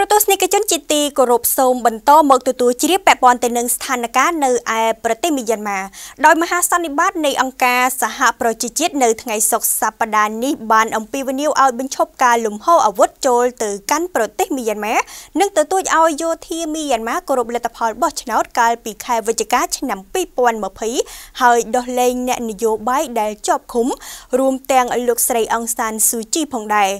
្រទស្សនិកជនជាទីគោរពសូមបន្តមកទទួលជ្រាបពាក់ព័ន្ធទៅនឹងស្ថានភាពនៅឯប្រទេសមីយ៉ាន់ម៉ាដោយមហាសន្និបាតនៃអង្គការសហប្រជាជាតិនៅថ្ងៃសុក្រសប្តាហ៍នេះបានអំពាវនាវឲ្យបញ្ឈប់ការលំហូរអាវុធចូលទៅកាន់ប្រទេសមីយ៉ាន់ម៉ានិងទទូចឲ្យយោធាមីយ៉ាន់ម៉ាគោរពលទ្ធផលបោះឆ្នោត កាលពីខែវិច្ឆិកាឆ្នាំ2020ហើយដោះលែងអ្នកនយោបាយដែលជាប់ឃុំរួមទាំងលោកស្រីអង្សានស៊ូជីផងដែរ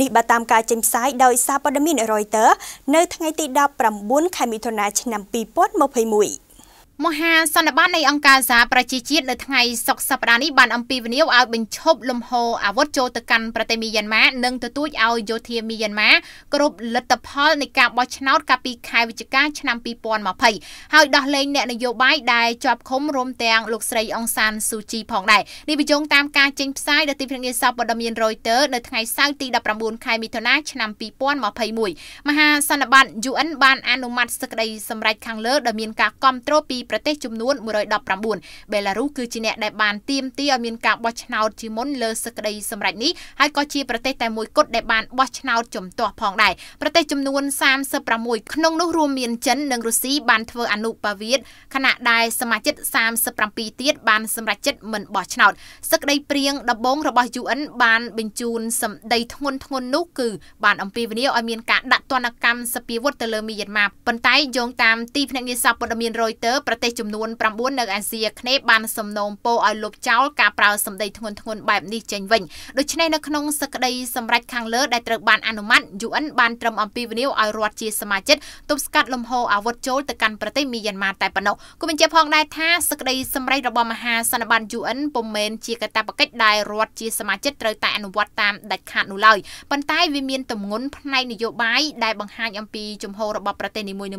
នេះបើតាមការចេញផ្សាយដោយសារព័ត៌មាន Reuters នៅថ្ងៃទី19ខែមិថុនាឆ្នាំ2021មហាសន្និបាតនៃអង្គការសហប្រជាជាតិនៅថ្ងៃសុក្រសប្តាហ៍នេះបានអំពាវនាវឲ្យបញ្ឈប់លំហូរអាវុធចូលទៅកាន់ប្រទេសមីយ៉ាន់ម៉ានិងទទូចឲ្យយោធាមីយ៉ាន់ម៉ាគ្រប់លទ្ធផលនៃការបោះឆ្នោតកាលពីខែវិច្ឆិកាឆ្នាំ2020ហើយដោះលែងអ្នកនយោបាយដែលជាប់ឃុំរួមទាំងលោកស្រីអង្សានស៊ូជីផងដែរនេះបញ្ជាក់តាមការចេញផ្សាយដល់ទីភ្នាក់ងារសារព័ត៌មាន Reuters នៅថ្ងៃសៅរ៍ទី19ខែមិថុនាឆ្នាំ2021មហាសន្និបាត UN បានអនុម័តសេចក្តីសម្រេចខាងលើដែលមានការគ្រប់គ្រងពីប្រទេសចំនួន119បេឡារុសគឺជាអ្នកដែលបានទាមទារឲ្យមានការបោះឆ្នោតជាមុនលើសក្តីសម្រេចនេះហើយក៏ជាប្រទេសតែមួយគត់ដែលបានបោះឆ្នោតជំទាស់ផងដែរប្រទេសចំនួន36ក្នុងនោះរួមមានចិននិងរុស្ស៊ីបានធ្វើអនុបាវិតខណៈដែលសមាជិក37ទៀតបានសម្រេចចិត្តមិនបោះឆ្នោតសក្តីព្រៀងដំបងរបស់ UN បានបញ្ជូនសម្ដីធ្ងន់ធ្ងរនោះគឺបានអំពាវនាវឲ្យមានការដាក់ទណ្ឌកម្មសពាវុធទៅលើមីយ៉ាន់ម៉ាប៉ុន្តែយោងតាមទីភ្នាក់ងារសារព័ត៌មាន Reuters ប្រទេសចំនួន9នៅអាស៊ីអាគ្នេយ៍បានសំណូមពរឲ្យលុបចោលការប្រើសម្ដីធ្ងន់ធ្ងរបែបនេះចេញវិញដូច្នេះនៅក្នុងសេចក្តីសម្រេចខាងលើដែលត្រូវបានអនុម័ត UN បានត្រឹមអំពាវនាវឲ្យរដ្ឋជាសមាជិកទប់ស្កាត់លំហូរអាវុធចូលទៅកាន់ប្រទេសមីយ៉ាន់ម៉ាតែប៉ុណ្ណោះគូបញ្ជា ផងដែរថាសេចក្តីសម្រេចរបស់មហាសន្និបាត UN ពុំមែនជាកាតព្វកិច្ចដែលរដ្ឋជាសមាជិកត្រូវតែអនុវត្តតាមដាច់ខាតនោះឡើយប៉ុន្តែវាមានទំនុនផ្នែកនយោបាយដែលបង្ហាញអំពីជំហររបស់ប្រទេសនីមួយៗ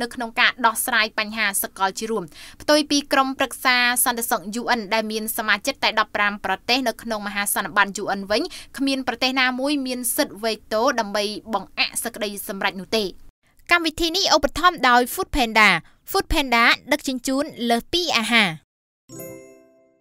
នៅក្នុងការដោះស្រាយបញ្ហាសកលល់ជារួមផ្ទុយពីក្រុមប្រឹក្សាសន្តិសុខ UN ដែលមានសមាជិកតែ15ប្រទេសនៅក្នុងមហាសន្និបាត UN វិញគ្មានប្រទេសណាមួយមាន សិទ្ធិវេតូដើម្បីបង្អាក់សក្តីសម្រេចនោះទេ កម្មវិធីនេះឧបត្ថម្ភដោយ Food Panda Food Panda ដឹកជញ្ជូនលើសពីអាហារ